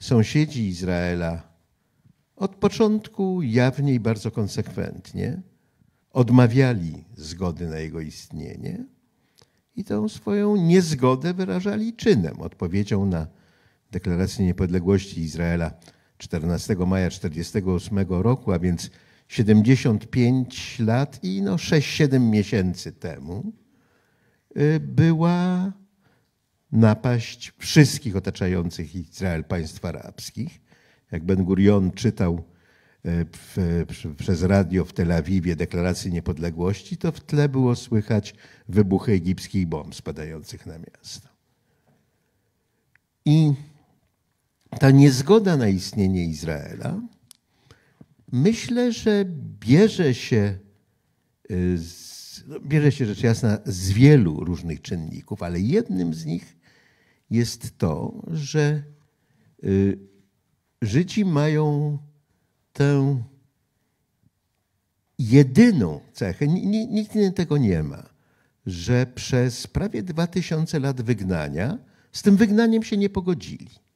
sąsiedzi Izraela od początku jawnie i bardzo konsekwentnie odmawiali zgody na jego istnienie i tą swoją niezgodę wyrażali czynem, odpowiedzią na deklarację niepodległości Izraela 14 maja 1948 roku, a więc 75 lat i no 6-7 miesięcy temu, y, była napaść wszystkich otaczających Izrael państw arabskich. Jak Ben Gurion czytał e, w, przez radio w Tel Awiwie deklarację niepodległości, to w tle było słychać wybuchy egipskich bomb spadających na miasto. I ta niezgoda na istnienie Izraela, myślę, że bierze się, e, z, no, bierze się rzecz jasna z wielu różnych czynników, ale jednym z nich jest to, że y, Żydzi mają tę jedyną cechę, nikt inny tego nie ma, że przez prawie dwa tysiące lat wygnania z tym wygnaniem się nie pogodzili.